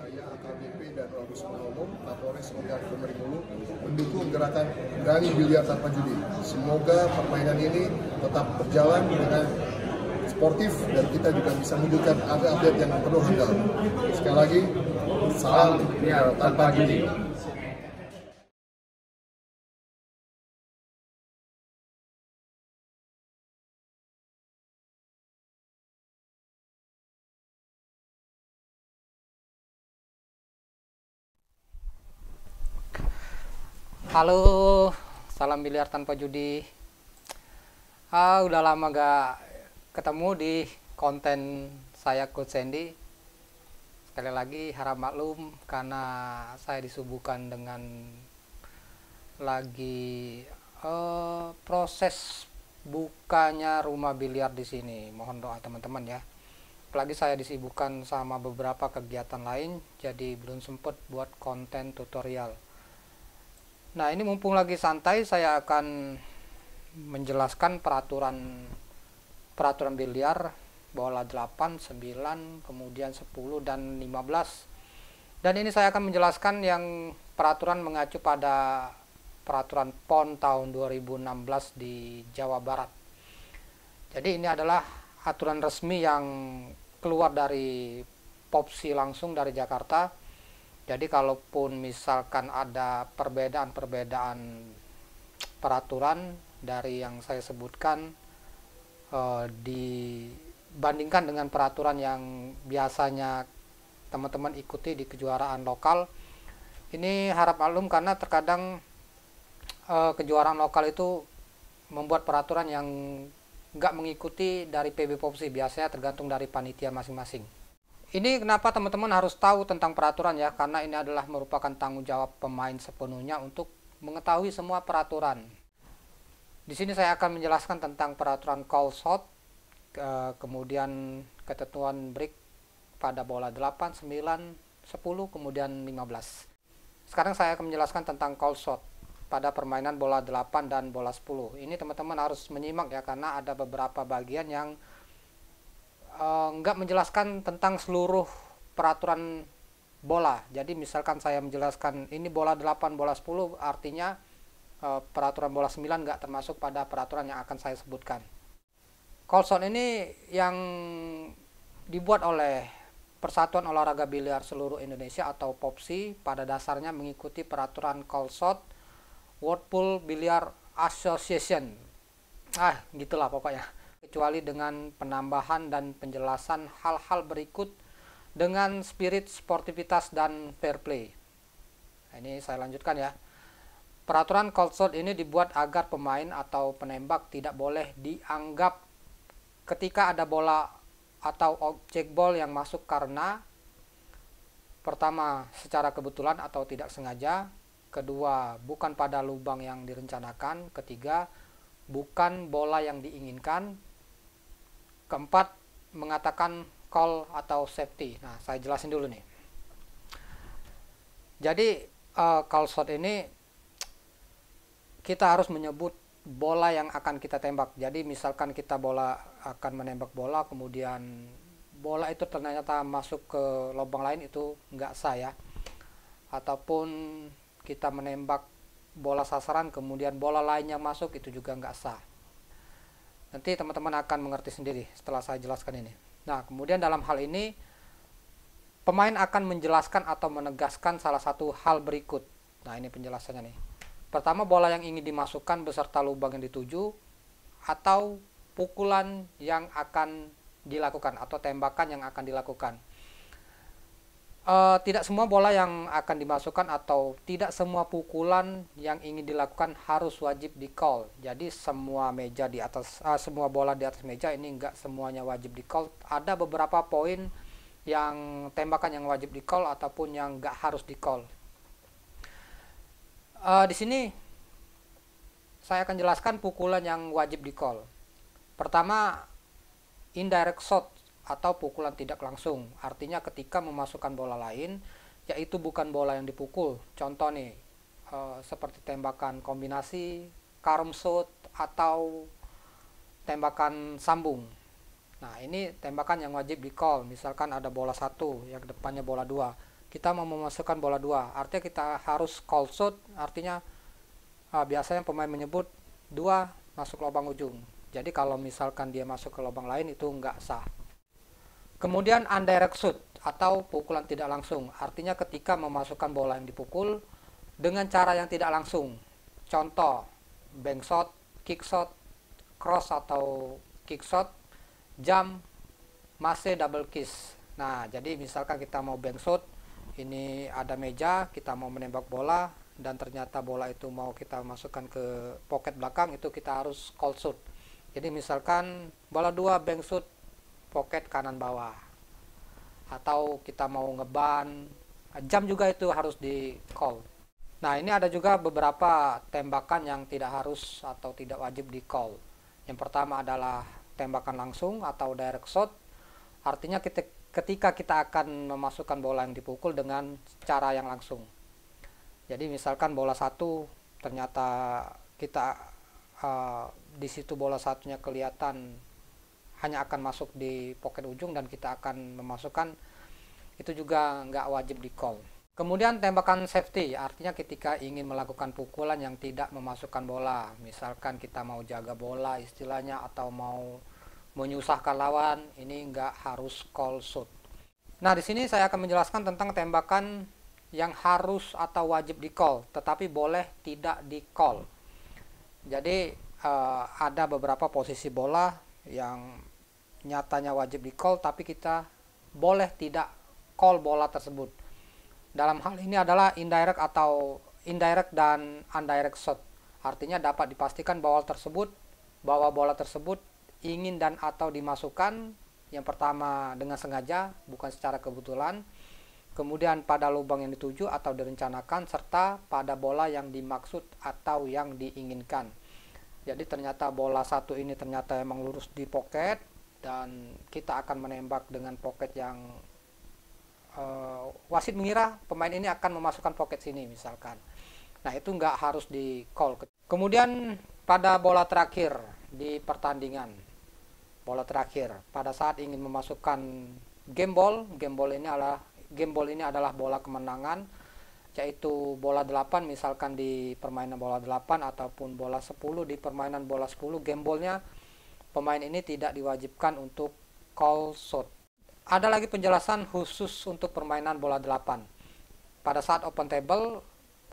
saya AKBP dan Agus Umum, Kapolres Sementara Kemering mendukung gerakan berani biliar tanpa judi. Semoga permainan ini tetap berjalan dengan sportif dan kita juga bisa menunjukkan atlet-atlet yang penuh handal. Sekali lagi, salam biliar tanpa judi. Halo, salam biliar tanpa judi. Ah, udah lama gak ketemu di konten saya Coach Sandy. Sekali lagi harap maklum karena saya disuguhkan dengan lagi uh, proses bukanya rumah biliar di sini. Mohon doa teman-teman ya. Apalagi saya disibukkan sama beberapa kegiatan lain, jadi belum sempat buat konten tutorial Nah ini mumpung lagi santai saya akan menjelaskan peraturan peraturan biliar bola 8, 9, kemudian 10 dan 15. Dan ini saya akan menjelaskan yang peraturan mengacu pada peraturan PON tahun 2016 di Jawa Barat. Jadi ini adalah aturan resmi yang keluar dari Popsi langsung dari Jakarta jadi kalaupun misalkan ada perbedaan-perbedaan peraturan dari yang saya sebutkan e, dibandingkan dengan peraturan yang biasanya teman-teman ikuti di kejuaraan lokal, ini harap alum karena terkadang e, kejuaraan lokal itu membuat peraturan yang nggak mengikuti dari PB Popsi biasanya tergantung dari panitia masing-masing. Ini kenapa teman-teman harus tahu tentang peraturan ya, karena ini adalah merupakan tanggung jawab pemain sepenuhnya untuk mengetahui semua peraturan. Di sini saya akan menjelaskan tentang peraturan call shot, kemudian ketentuan break pada bola 8, 9, 10, kemudian 15. Sekarang saya akan menjelaskan tentang call shot pada permainan bola 8 dan bola 10. Ini teman-teman harus menyimak ya karena ada beberapa bagian yang Eh, nggak menjelaskan tentang seluruh peraturan bola. Jadi misalkan saya menjelaskan ini bola 8, bola 10 artinya e, peraturan bola 9 nggak termasuk pada peraturan yang akan saya sebutkan. Colson ini yang dibuat oleh Persatuan Olahraga Biliar Seluruh Indonesia atau POPSI pada dasarnya mengikuti peraturan Colson World Pool Biliar Association. Ah, gitulah pokoknya kecuali dengan penambahan dan penjelasan hal-hal berikut dengan spirit sportivitas dan fair play. Nah, ini saya lanjutkan ya. Peraturan cold shot ini dibuat agar pemain atau penembak tidak boleh dianggap ketika ada bola atau objek ball yang masuk karena pertama secara kebetulan atau tidak sengaja, kedua bukan pada lubang yang direncanakan, ketiga bukan bola yang diinginkan, Keempat, mengatakan call atau safety. Nah, saya jelasin dulu nih. Jadi, uh, call shot ini kita harus menyebut bola yang akan kita tembak. Jadi, misalkan kita bola akan menembak bola, kemudian bola itu ternyata masuk ke lubang lain itu nggak sah ya. Ataupun kita menembak bola sasaran, kemudian bola lain yang masuk itu juga nggak sah. Nanti teman-teman akan mengerti sendiri setelah saya jelaskan ini. Nah, kemudian dalam hal ini pemain akan menjelaskan atau menegaskan salah satu hal berikut. Nah, ini penjelasannya nih. Pertama, bola yang ingin dimasukkan beserta lubang yang dituju atau pukulan yang akan dilakukan atau tembakan yang akan dilakukan uh, tidak semua bola yang akan dimasukkan atau tidak semua pukulan yang ingin dilakukan harus wajib di call. Jadi semua meja di atas uh, semua bola di atas meja ini enggak semuanya wajib di call. Ada beberapa poin yang tembakan yang wajib di call ataupun yang enggak harus di call. Uh, eh, di sini saya akan jelaskan pukulan yang wajib di call. Pertama indirect shot atau pukulan tidak langsung. Artinya ketika memasukkan bola lain, yaitu bukan bola yang dipukul. Contoh nih, e, seperti tembakan kombinasi, karm shot, atau tembakan sambung. Nah, ini tembakan yang wajib di call. Misalkan ada bola satu, yang depannya bola dua. Kita mau memasukkan bola dua, artinya kita harus call shot, artinya e, biasanya pemain menyebut dua masuk lubang ujung. Jadi kalau misalkan dia masuk ke lubang lain itu nggak sah. Kemudian indirect shoot atau pukulan tidak langsung, artinya ketika memasukkan bola yang dipukul dengan cara yang tidak langsung. Contoh, bank shot, kick shot, cross atau kick shot, jump, masih double kiss. Nah, jadi misalkan kita mau bank shot, ini ada meja, kita mau menembak bola, dan ternyata bola itu mau kita masukkan ke pocket belakang, itu kita harus call shoot. Jadi misalkan bola dua bank shoot pocket kanan bawah atau kita mau ngeban jam juga itu harus di call nah ini ada juga beberapa tembakan yang tidak harus atau tidak wajib di call yang pertama adalah tembakan langsung atau direct shot artinya kita ketika kita akan memasukkan bola yang dipukul dengan cara yang langsung jadi misalkan bola satu ternyata kita uh, di situ bola satunya kelihatan hanya akan masuk di pocket ujung dan kita akan memasukkan itu juga nggak wajib di call kemudian tembakan safety artinya ketika ingin melakukan pukulan yang tidak memasukkan bola misalkan kita mau jaga bola istilahnya atau mau menyusahkan lawan ini nggak harus call shoot nah di sini saya akan menjelaskan tentang tembakan yang harus atau wajib di call tetapi boleh tidak di call jadi eh, ada beberapa posisi bola yang nyatanya wajib di call tapi kita boleh tidak call bola tersebut. Dalam hal ini adalah indirect atau indirect dan undirect shot. Artinya dapat dipastikan bahwa tersebut bahwa bola tersebut ingin dan atau dimasukkan yang pertama dengan sengaja bukan secara kebetulan kemudian pada lubang yang dituju atau direncanakan, serta pada bola yang dimaksud atau yang diinginkan. Jadi ternyata bola satu ini ternyata emang lurus di pocket, dan kita akan menembak dengan pocket yang uh, wasit mengira pemain ini akan memasukkan pocket sini misalkan. Nah itu nggak harus di call. Kemudian pada bola terakhir di pertandingan, bola terakhir pada saat ingin memasukkan game ball, game ball ini adalah game ball ini adalah bola kemenangan yaitu bola 8 misalkan di permainan bola 8 ataupun bola 10 di permainan bola 10 game ballnya pemain ini tidak diwajibkan untuk call shot. Ada lagi penjelasan khusus untuk permainan bola 8. Pada saat open table,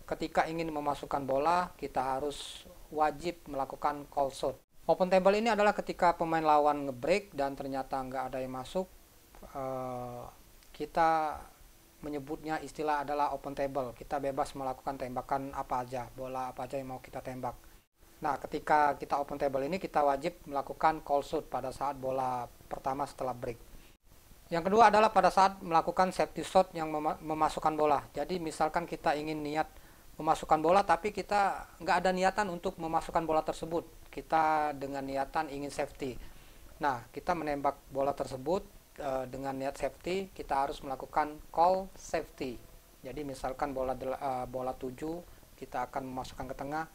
ketika ingin memasukkan bola, kita harus wajib melakukan call shot. Open table ini adalah ketika pemain lawan ngebreak dan ternyata nggak ada yang masuk, eh, kita menyebutnya istilah adalah open table. Kita bebas melakukan tembakan apa aja, bola apa aja yang mau kita tembak Nah, ketika kita open table ini kita wajib melakukan call shoot pada saat bola pertama setelah break. Yang kedua adalah pada saat melakukan safety shot yang mem memasukkan bola. Jadi misalkan kita ingin niat memasukkan bola tapi kita nggak ada niatan untuk memasukkan bola tersebut. Kita dengan niatan ingin safety. Nah, kita menembak bola tersebut e, dengan niat safety, kita harus melakukan call safety. Jadi misalkan bola e, bola 7 kita akan memasukkan ke tengah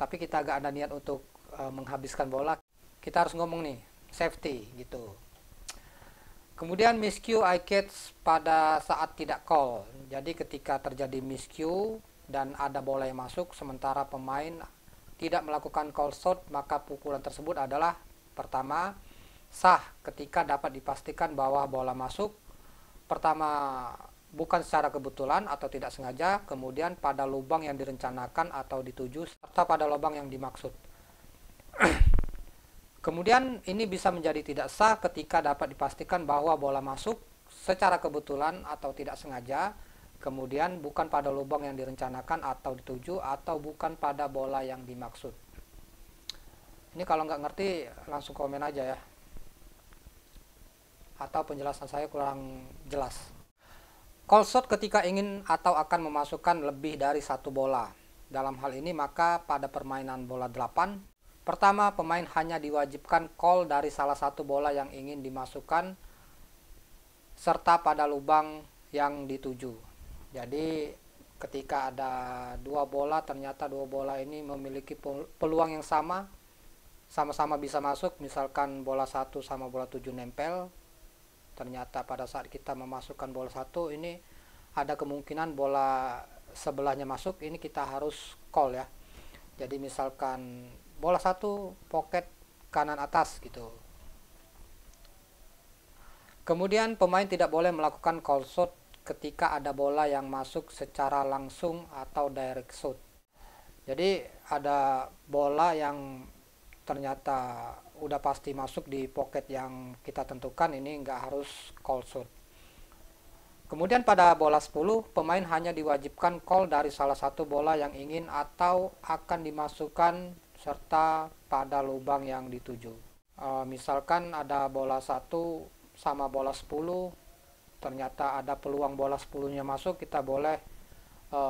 tapi kita agak ada niat untuk uh, menghabiskan bola kita harus ngomong nih safety gitu kemudian miscue eye catch pada saat tidak call jadi ketika terjadi miscue dan ada bola yang masuk sementara pemain tidak melakukan call shot maka pukulan tersebut adalah pertama sah ketika dapat dipastikan bahwa bola masuk pertama bukan secara kebetulan atau tidak sengaja, kemudian pada lubang yang direncanakan atau dituju, serta pada lubang yang dimaksud. Kemudian ini bisa menjadi tidak sah ketika dapat dipastikan bahwa bola masuk secara kebetulan atau tidak sengaja, kemudian bukan pada lubang yang direncanakan atau dituju, atau bukan pada bola yang dimaksud. Ini kalau nggak ngerti langsung komen aja ya. Atau penjelasan saya kurang jelas. Call shot ketika ingin atau akan memasukkan lebih dari satu bola. Dalam hal ini maka pada permainan bola 8, pertama pemain hanya diwajibkan call dari salah satu bola yang ingin dimasukkan serta pada lubang yang dituju. Jadi ketika ada dua bola ternyata dua bola ini memiliki peluang yang sama sama-sama bisa masuk misalkan bola 1 sama bola 7 nempel ternyata pada saat kita memasukkan bola satu ini ada kemungkinan bola sebelahnya masuk ini kita harus call ya jadi misalkan bola satu pocket kanan atas gitu kemudian pemain tidak boleh melakukan call shot ketika ada bola yang masuk secara langsung atau direct shot jadi ada bola yang ternyata udah pasti masuk di pocket yang kita tentukan ini nggak harus call shot. Kemudian pada bola 10, pemain hanya diwajibkan call dari salah satu bola yang ingin atau akan dimasukkan serta pada lubang yang dituju. E, misalkan ada bola 1 sama bola 10, ternyata ada peluang bola 10-nya masuk, kita boleh e,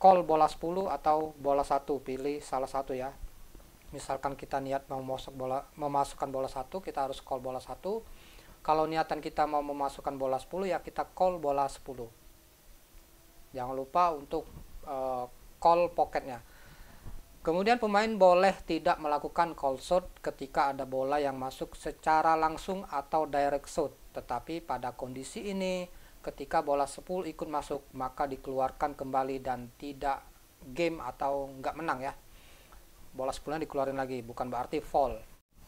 call bola 10 atau bola 1, pilih salah satu ya misalkan kita niat mau masuk bola memasukkan bola satu kita harus call bola satu kalau niatan kita mau memasukkan bola 10 ya kita call bola 10 jangan lupa untuk uh, call pocketnya kemudian pemain boleh tidak melakukan call shot ketika ada bola yang masuk secara langsung atau direct shot tetapi pada kondisi ini ketika bola 10 ikut masuk maka dikeluarkan kembali dan tidak game atau nggak menang ya bola sepuluhnya dikeluarin lagi bukan berarti fall uh,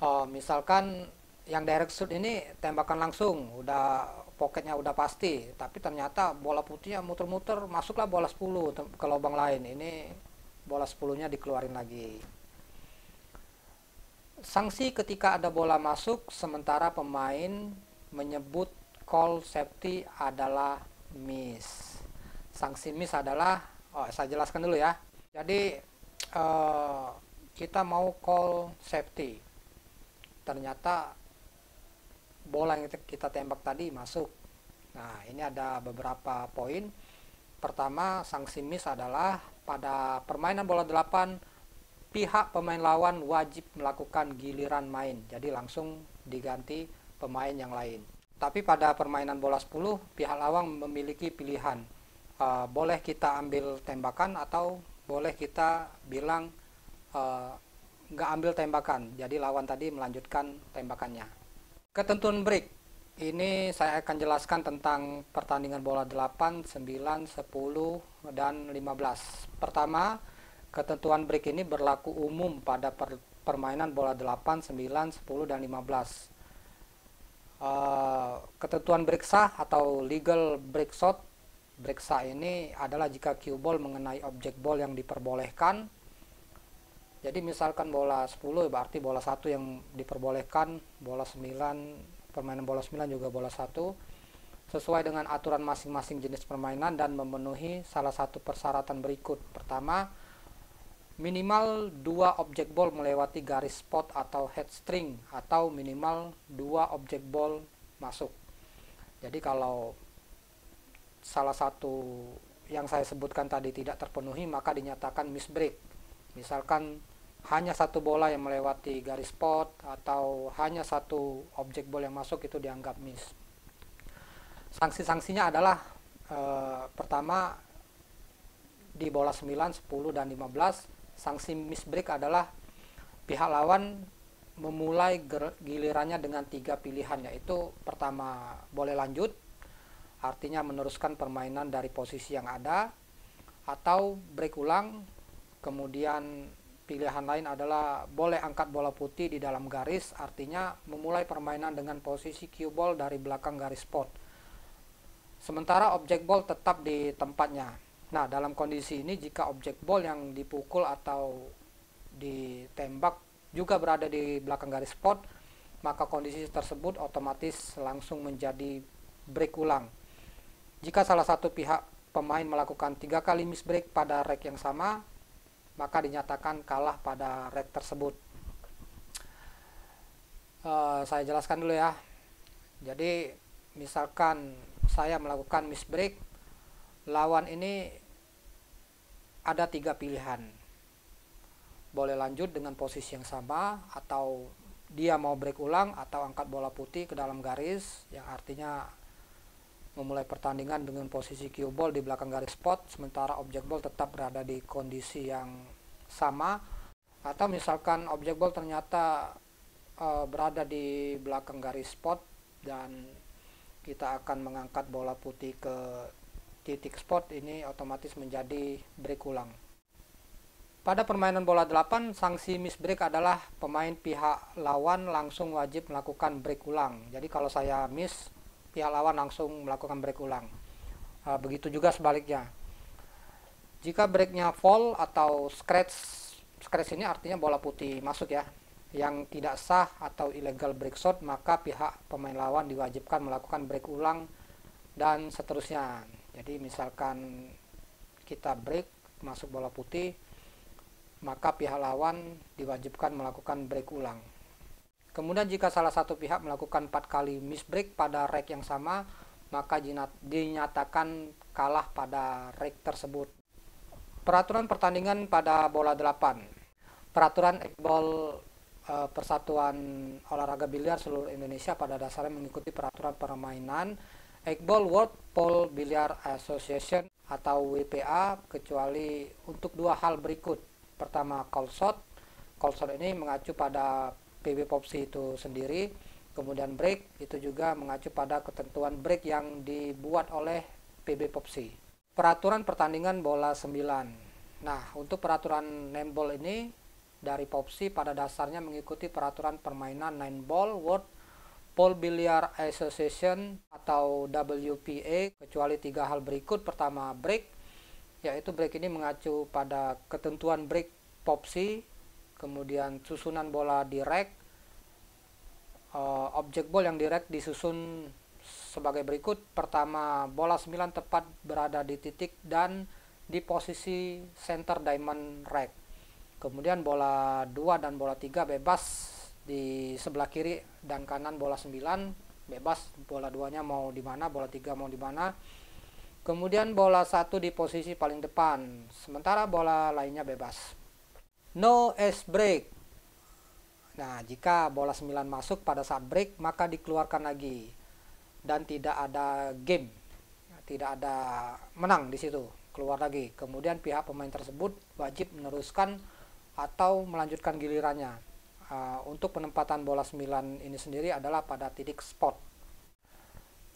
eh, misalkan yang direct shoot ini tembakan langsung udah pocketnya udah pasti tapi ternyata bola putihnya muter-muter masuklah bola 10 ke lubang lain ini bola sepuluhnya dikeluarin lagi sanksi ketika ada bola masuk sementara pemain menyebut call safety adalah miss sanksi miss adalah oh saya jelaskan dulu ya jadi uh, kita mau call safety ternyata bola yang kita tembak tadi masuk nah ini ada beberapa poin pertama sanksi miss adalah pada permainan bola 8 pihak pemain lawan wajib melakukan giliran main jadi langsung diganti pemain yang lain tapi pada permainan bola 10 pihak lawan memiliki pilihan e, boleh kita ambil tembakan atau boleh kita bilang Eh, nggak uh, ambil tembakan jadi lawan tadi melanjutkan tembakannya ketentuan break ini saya akan jelaskan tentang pertandingan bola 8, 9, 10, dan 15 pertama ketentuan break ini berlaku umum pada per permainan bola 8, 9, 10, dan 15 Uh, eh, ketentuan break sah atau legal break shot break sah ini adalah jika cue ball mengenai objek ball yang diperbolehkan jadi misalkan bola 10 berarti bola 1 yang diperbolehkan, bola 9, permainan bola 9 juga bola 1 sesuai dengan aturan masing-masing jenis permainan dan memenuhi salah satu persyaratan berikut. Pertama, minimal dua objek ball melewati garis spot atau head string atau minimal dua objek ball masuk. Jadi kalau salah satu yang saya sebutkan tadi tidak terpenuhi maka dinyatakan miss Misalkan hanya satu bola yang melewati garis pot atau hanya satu objek bola yang masuk itu dianggap miss. Sanksi-sanksinya adalah e, pertama di bola 9, 10 dan 15 sanksi miss break adalah pihak lawan memulai gilirannya dengan tiga pilihan yaitu pertama boleh lanjut artinya meneruskan permainan dari posisi yang ada atau break ulang kemudian pilihan lain adalah boleh angkat bola putih di dalam garis, artinya memulai permainan dengan posisi cue ball dari belakang garis pot. Sementara objek ball tetap di tempatnya. Nah, dalam kondisi ini jika objek ball yang dipukul atau ditembak juga berada di belakang garis pot, maka kondisi tersebut otomatis langsung menjadi break ulang. Jika salah satu pihak pemain melakukan tiga kali miss break pada rek yang sama, maka dinyatakan kalah pada red tersebut. Uh, saya jelaskan dulu ya. Jadi misalkan saya melakukan misbreak, lawan ini ada tiga pilihan. Boleh lanjut dengan posisi yang sama atau dia mau break ulang atau angkat bola putih ke dalam garis yang artinya memulai pertandingan dengan posisi cue ball di belakang garis spot sementara objek ball tetap berada di kondisi yang sama atau misalkan objek ball ternyata e, berada di belakang garis spot dan kita akan mengangkat bola putih ke titik spot ini otomatis menjadi break ulang. Pada permainan bola 8, sanksi miss break adalah pemain pihak lawan langsung wajib melakukan break ulang. Jadi kalau saya miss, pihak lawan langsung melakukan break ulang. Uh, begitu juga sebaliknya. Jika breaknya fall atau scratch, scratch ini artinya bola putih masuk ya, yang tidak sah atau illegal break shot, maka pihak pemain lawan diwajibkan melakukan break ulang dan seterusnya. Jadi misalkan kita break masuk bola putih, maka pihak lawan diwajibkan melakukan break ulang. Kemudian jika salah satu pihak melakukan 4 kali misbreak pada rek yang sama, maka dinyatakan kalah pada rek tersebut. Peraturan pertandingan pada bola 8. Peraturan ekbol e, Persatuan Olahraga Biliar seluruh Indonesia pada dasarnya mengikuti peraturan permainan Ekbol World Pole Billiard Association atau WPA kecuali untuk dua hal berikut. Pertama, call shot. Call shot ini mengacu pada PB popsi itu sendiri kemudian break itu juga mengacu pada ketentuan break yang dibuat oleh PB popsi peraturan pertandingan bola 9 nah untuk peraturan name ball ini dari popsi pada dasarnya mengikuti peraturan permainan nine ball world Paul Billiard Association atau WPA kecuali tiga hal berikut pertama break yaitu break ini mengacu pada ketentuan break popsi kemudian susunan bola direct object eh, objek ball yang direct disusun sebagai berikut pertama bola 9 tepat berada di titik dan di posisi center diamond rack kemudian bola 2 dan bola 3 bebas di sebelah kiri dan kanan bola 9 bebas bola 2 nya mau di mana bola 3 mau di mana kemudian bola 1 di posisi paling depan sementara bola lainnya bebas no as break. Nah, jika bola 9 masuk pada saat break, maka dikeluarkan lagi. Dan tidak ada game. Tidak ada menang di situ. Keluar lagi. Kemudian pihak pemain tersebut wajib meneruskan atau melanjutkan gilirannya. Uh, untuk penempatan bola 9 ini sendiri adalah pada titik spot.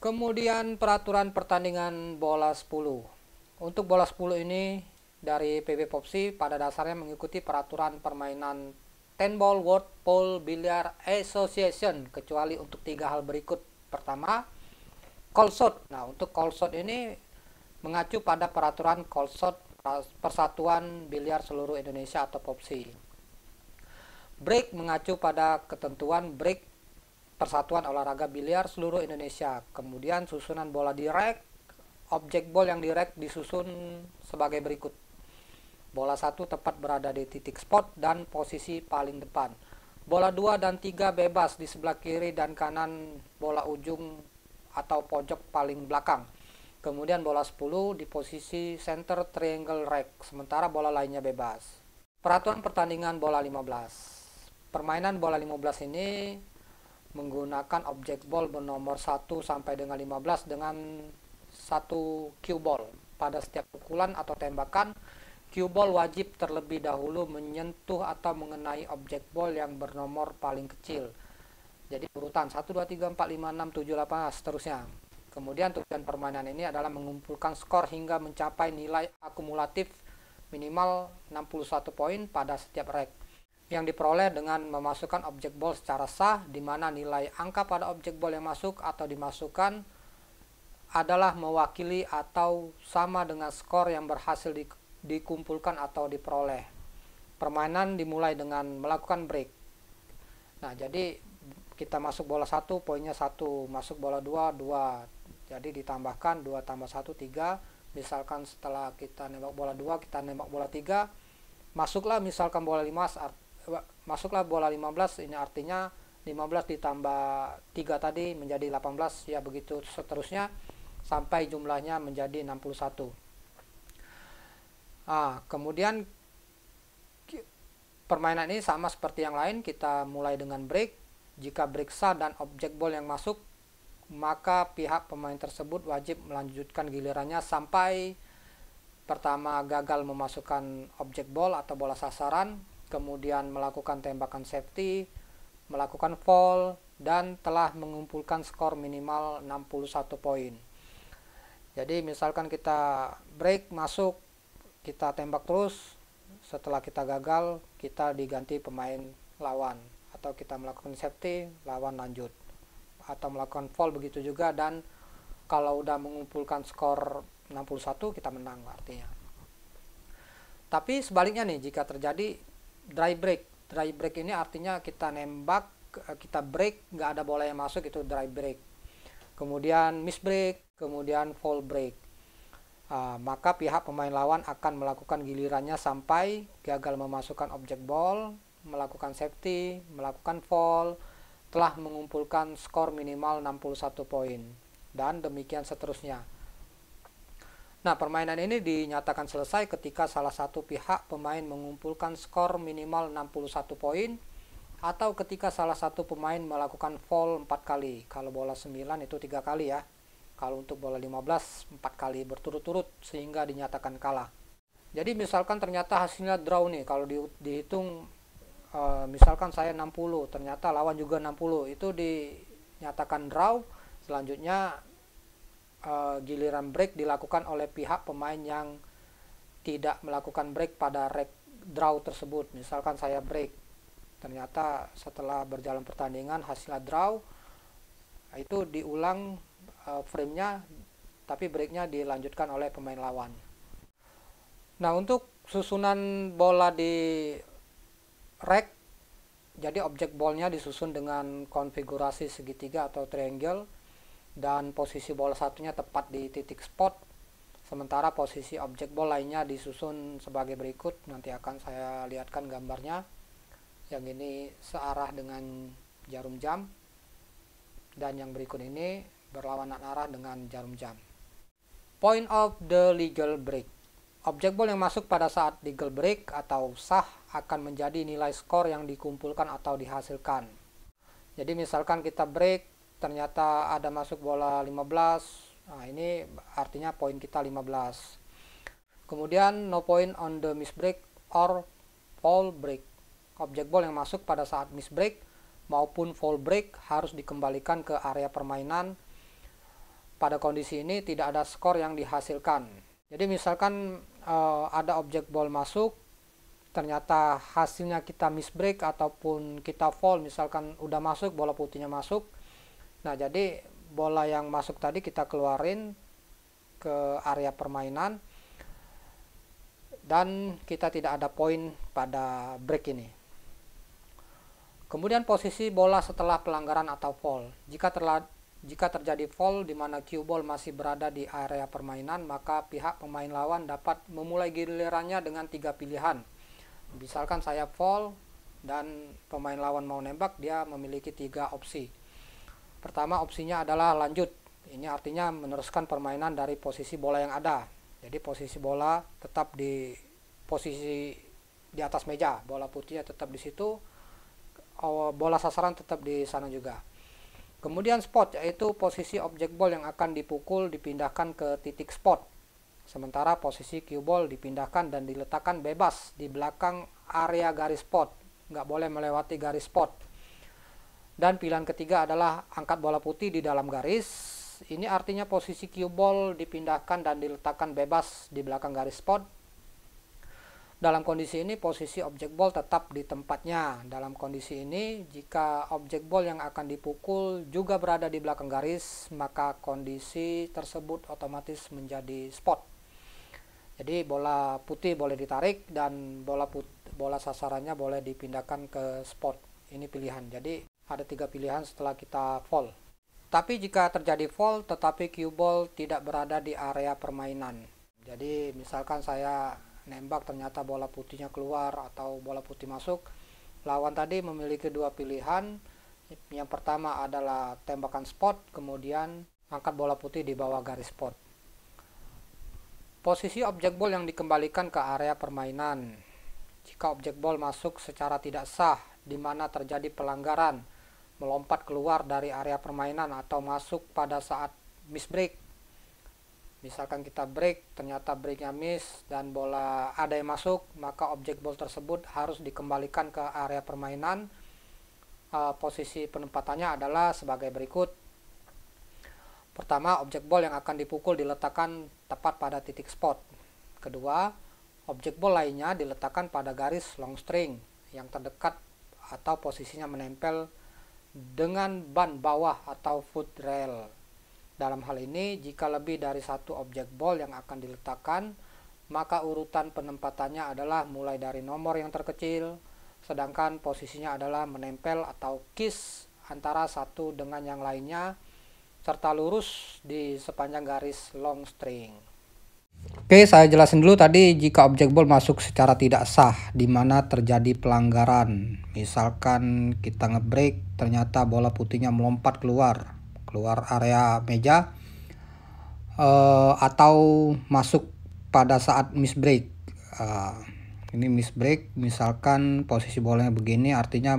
Kemudian peraturan pertandingan bola 10. Untuk bola 10 ini dari PB Popsi pada dasarnya mengikuti peraturan permainan Tenball World Pool Billiard Association kecuali untuk tiga hal berikut. Pertama, call shot. Nah, untuk call shot ini mengacu pada peraturan call shot Persatuan Biliar Seluruh Indonesia atau Popsi. Break mengacu pada ketentuan break Persatuan Olahraga Biliar Seluruh Indonesia. Kemudian susunan bola direct, objek bol yang direct disusun sebagai berikut. Bola satu tepat berada di titik spot dan posisi paling depan. Bola 2 dan 3 bebas di sebelah kiri dan kanan bola ujung atau pojok paling belakang. Kemudian bola 10 di posisi center triangle rack, sementara bola lainnya bebas. Peraturan pertandingan bola 15. Permainan bola 15 ini menggunakan objek ball bernomor 1 sampai dengan 15 dengan satu cue ball pada setiap pukulan atau tembakan Cue ball wajib terlebih dahulu menyentuh atau mengenai objek ball yang bernomor paling kecil. Jadi urutan 1, 2, 3, 4, 5, 6, 7, 8, seterusnya. Kemudian tujuan permainan ini adalah mengumpulkan skor hingga mencapai nilai akumulatif minimal 61 poin pada setiap rek yang diperoleh dengan memasukkan objek ball secara sah di mana nilai angka pada objek ball yang masuk atau dimasukkan adalah mewakili atau sama dengan skor yang berhasil di dikumpulkan atau diperoleh. Permainan dimulai dengan melakukan break. Nah, jadi kita masuk bola satu, poinnya satu. masuk bola dua, dua. Jadi ditambahkan dua tambah satu tiga. Misalkan setelah kita nembak bola dua kita nembak bola tiga, Masuklah misalkan bola 5, masuklah bola lima belas. ini artinya 15 ditambah 3 tadi menjadi 18 ya begitu seterusnya sampai jumlahnya menjadi 61 ah, kemudian permainan ini sama seperti yang lain kita mulai dengan break jika break sah dan objek ball yang masuk maka pihak pemain tersebut wajib melanjutkan gilirannya sampai pertama gagal memasukkan objek ball atau bola sasaran, kemudian melakukan tembakan safety, melakukan foul, dan telah mengumpulkan skor minimal 61 poin. Jadi misalkan kita break masuk kita tembak terus setelah kita gagal kita diganti pemain lawan atau kita melakukan safety lawan lanjut atau melakukan fall begitu juga dan kalau udah mengumpulkan skor 61 kita menang artinya tapi sebaliknya nih jika terjadi dry break dry break ini artinya kita nembak eh, kita break nggak ada bola yang masuk itu dry break kemudian miss break kemudian fall break Ah, maka pihak pemain lawan akan melakukan gilirannya sampai gagal memasukkan objek ball, melakukan safety, melakukan fall, telah mengumpulkan skor minimal 61 poin dan demikian seterusnya. Nah, permainan ini dinyatakan selesai ketika salah satu pihak pemain mengumpulkan skor minimal 61 poin atau ketika salah satu pemain melakukan fall 4 kali. Kalau bola 9 itu 3 kali ya kalau untuk bola 15 4 kali berturut-turut sehingga dinyatakan kalah. Jadi misalkan ternyata hasilnya draw nih kalau di, dihitung e, misalkan saya 60 ternyata lawan juga 60 itu dinyatakan draw selanjutnya e, giliran break dilakukan oleh pihak pemain yang tidak melakukan break pada rek draw tersebut. Misalkan saya break ternyata setelah berjalan pertandingan hasilnya draw itu diulang Eh, frame-nya, tapi break-nya dilanjutkan oleh pemain lawan. Nah untuk susunan bola di rack, jadi objek bolnya disusun dengan konfigurasi segitiga atau triangle dan posisi bola satunya tepat di titik spot, sementara posisi objek bola lainnya disusun sebagai berikut. Nanti akan saya lihatkan gambarnya. Yang ini searah dengan jarum jam dan yang berikut ini berlawanan arah dengan jarum jam. Point of the legal break. Objek ball yang masuk pada saat legal break atau sah akan menjadi nilai skor yang dikumpulkan atau dihasilkan. Jadi misalkan kita break, ternyata ada masuk bola 15, nah ini artinya poin kita 15. Kemudian no point on the miss break or foul break. Objek ball yang masuk pada saat miss break maupun foul break harus dikembalikan ke area permainan pada kondisi ini tidak ada skor yang dihasilkan. Jadi misalkan uh, ada objek ball masuk, ternyata hasilnya kita miss break ataupun kita fall misalkan udah masuk bola putihnya masuk. Nah, jadi bola yang masuk tadi kita keluarin ke area permainan dan kita tidak ada poin pada break ini. Kemudian posisi bola setelah pelanggaran atau fall. Jika jika terjadi foul di mana cue ball masih berada di area permainan, maka pihak pemain lawan dapat memulai gilirannya dengan tiga pilihan. Misalkan saya foul dan pemain lawan mau nembak, dia memiliki tiga opsi. Pertama opsinya adalah lanjut. Ini artinya meneruskan permainan dari posisi bola yang ada. Jadi posisi bola tetap di posisi di atas meja, bola putihnya tetap di situ, oh, bola sasaran tetap di sana juga. Kemudian spot yaitu posisi objek ball yang akan dipukul dipindahkan ke titik spot. Sementara posisi cue ball dipindahkan dan diletakkan bebas di belakang area garis spot. Nggak boleh melewati garis spot. Dan pilihan ketiga adalah angkat bola putih di dalam garis. Ini artinya posisi cue ball dipindahkan dan diletakkan bebas di belakang garis spot dalam kondisi ini posisi objek ball tetap di tempatnya. Dalam kondisi ini jika objek ball yang akan dipukul juga berada di belakang garis, maka kondisi tersebut otomatis menjadi spot. Jadi bola putih boleh ditarik dan bola put bola sasarannya boleh dipindahkan ke spot. Ini pilihan. Jadi ada tiga pilihan setelah kita fall Tapi jika terjadi fall tetapi cue ball tidak berada di area permainan. Jadi misalkan saya nembak ternyata bola putihnya keluar atau bola putih masuk lawan tadi memiliki dua pilihan yang pertama adalah tembakan spot kemudian angkat bola putih di bawah garis spot posisi objek ball yang dikembalikan ke area permainan jika objek ball masuk secara tidak sah di mana terjadi pelanggaran melompat keluar dari area permainan atau masuk pada saat miss break misalkan kita break ternyata breaknya miss dan bola ada yang masuk maka objek ball tersebut harus dikembalikan ke area permainan e, posisi penempatannya adalah sebagai berikut pertama objek ball yang akan dipukul diletakkan tepat pada titik spot kedua objek ball lainnya diletakkan pada garis long string yang terdekat atau posisinya menempel dengan ban bawah atau foot rail dalam hal ini, jika lebih dari satu objek ball yang akan diletakkan, maka urutan penempatannya adalah mulai dari nomor yang terkecil, sedangkan posisinya adalah menempel atau kiss antara satu dengan yang lainnya, serta lurus di sepanjang garis long string. Oke, saya jelasin dulu tadi jika objek ball masuk secara tidak sah, di mana terjadi pelanggaran. Misalkan kita ngebreak, ternyata bola putihnya melompat keluar, keluar area meja uh, atau masuk pada saat miss break. Uh, ini miss break misalkan posisi bolanya begini artinya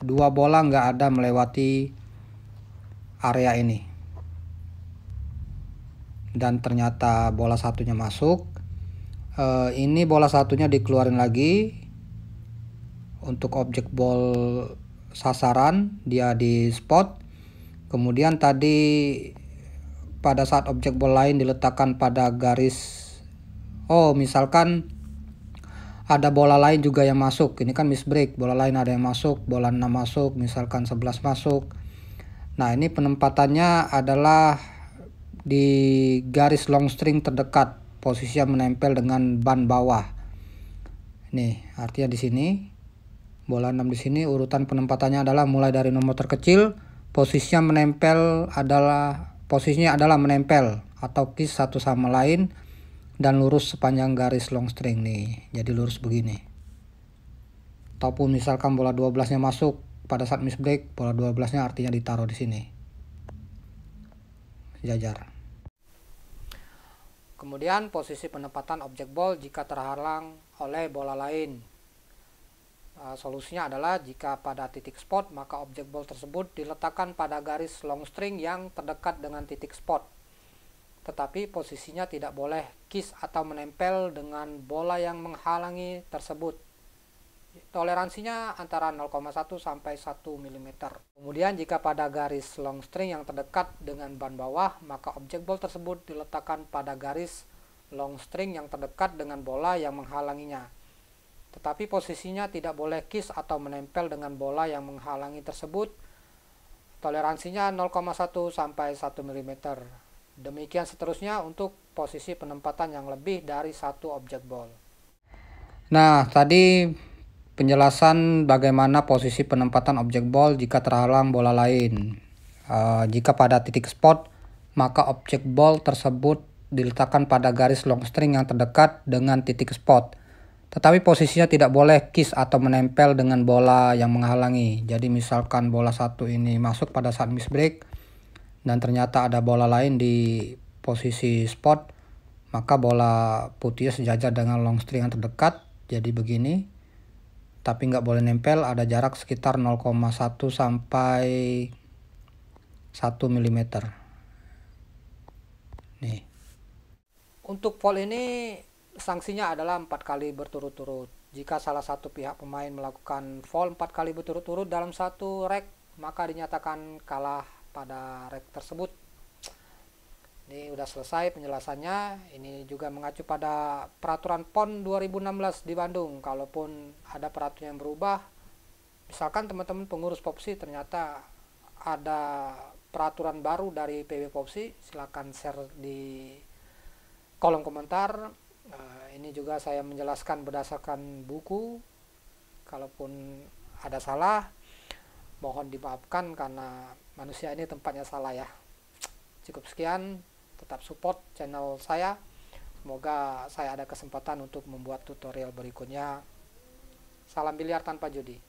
dua bola nggak ada melewati area ini. Dan ternyata bola satunya masuk. Uh, ini bola satunya dikeluarin lagi untuk objek ball sasaran dia di spot kemudian tadi pada saat objek bola lain diletakkan pada garis oh misalkan ada bola lain juga yang masuk ini kan miss break bola lain ada yang masuk bola 6 masuk misalkan 11 masuk nah ini penempatannya adalah di garis long string terdekat posisi yang menempel dengan ban bawah nih artinya di sini bola 6 di sini urutan penempatannya adalah mulai dari nomor terkecil posisinya menempel adalah posisinya adalah menempel atau kis satu sama lain dan lurus sepanjang garis long string nih jadi lurus begini ataupun misalkan bola 12 nya masuk pada saat miss break bola 12 nya artinya ditaruh di sini sejajar kemudian posisi penempatan objek ball jika terhalang oleh bola lain Eh, solusinya adalah jika pada titik spot maka objek ball tersebut diletakkan pada garis long string yang terdekat dengan titik spot tetapi posisinya tidak boleh kiss atau menempel dengan bola yang menghalangi tersebut toleransinya antara 0,1 sampai 1 mm kemudian jika pada garis long string yang terdekat dengan ban bawah maka objek ball tersebut diletakkan pada garis long string yang terdekat dengan bola yang menghalanginya tetapi posisinya tidak boleh kis atau menempel dengan bola yang menghalangi tersebut. Toleransinya 0,1 sampai 1 mm. Demikian seterusnya untuk posisi penempatan yang lebih dari satu objek ball. Nah, tadi penjelasan bagaimana posisi penempatan objek ball jika terhalang bola lain. Uh, jika pada titik spot, maka objek ball tersebut diletakkan pada garis long string yang terdekat dengan titik spot. Tetapi posisinya tidak boleh kiss atau menempel dengan bola yang menghalangi. Jadi misalkan bola satu ini masuk pada saat miss break dan ternyata ada bola lain di posisi spot, maka bola putih sejajar dengan long string yang terdekat. Jadi begini, tapi nggak boleh nempel, ada jarak sekitar 0,1 sampai 1 mm. Nih. Untuk pole ini sanksinya adalah empat kali berturut-turut. Jika salah satu pihak pemain melakukan foul empat kali berturut-turut dalam satu rek, maka dinyatakan kalah pada rek tersebut. Ini sudah selesai penjelasannya. Ini juga mengacu pada peraturan PON 2016 di Bandung. Kalaupun ada peraturan yang berubah, misalkan teman-teman pengurus popsi ternyata ada peraturan baru dari PB Popsi, silakan share di kolom komentar uh, ini juga saya menjelaskan berdasarkan buku kalaupun ada salah mohon dimaafkan karena manusia ini tempatnya salah ya cukup sekian tetap support channel saya semoga saya ada kesempatan untuk membuat tutorial berikutnya salam biliar tanpa judi